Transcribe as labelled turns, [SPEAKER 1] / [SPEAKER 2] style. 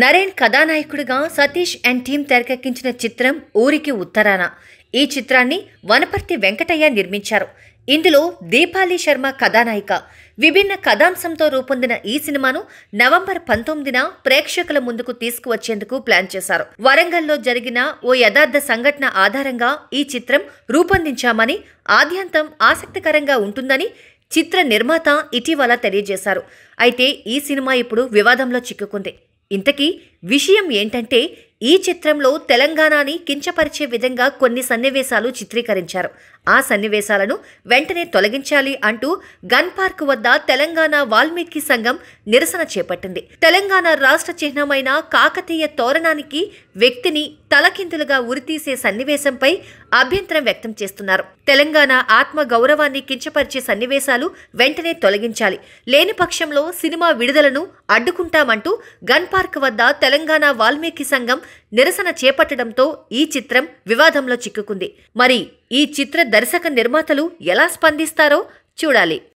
[SPEAKER 1] నరేన్ కథానాయకుడిగా Satish and team తెరకెక్కించిన చిత్రం ఊరికి ఉత్తరాన ఈ చిత్రాన్ని వనపర్తి వెంకటయ్య నిర్మించారు ఇందులో దీపాలి శర్మ కథానాయిక విభిన్న కథాంశంతో రూపొందిన ఈ సినిమాను నవంబర్ పంతొమ్మిదిన ప్రేక్షకుల ముందుకు తీసుకువచ్చేందుకు ప్లాన్ చేశారు వరంగల్లో జరిగిన ఓ యథార్థ సంఘటన ఆధారంగా ఈ చిత్రం రూపొందించామని ఆద్యంతం ఆసక్తికరంగా ఉంటుందని చిత్ర నిర్మాత ఇటీవల తెలియజేశారు అయితే ఈ సినిమా ఇప్పుడు వివాదంలో చిక్కుకుంది ఇంతకీ విషయం ఏంటంటే ఈ చిత్రంలో తెలంగాణని కించపరిచే విధంగా కొన్ని సన్నివేశాలు చిత్రీకరించారు ఆ సన్నివేశాలను వెంటనే తొలగించాలి అంటూ గన్ పార్క్ వద్ద తెలంగాణ వాల్మీకి సంఘం నిరసన చేపట్టింది తెలంగాణ రాష్ట్ర చిహ్నమైన కాకతీయ తోరణానికి వ్యక్తిని తలకిందులుగా ఉరితీసే సన్నివేశంపై అభ్యంతరం వ్యక్తం చేస్తున్నారు తెలంగాణ ఆత్మ గౌరవాన్ని కించపరిచే సన్నివేశాలు వెంటనే తొలగించాలి లేని పక్షంలో సినిమా విడుదలను అడ్డుకుంటామంటూ గన్ పార్క్ వద్ద తెలంగాణ వాల్మీకి సంఘం నిరసన చేపట్టడంతో ఈ చిత్రం వివాదంలో చిక్కుకుంది మరి ఈ చిత్ర దర్శక నిర్మాతలు ఎలా స్పందిస్తారో చూడాలి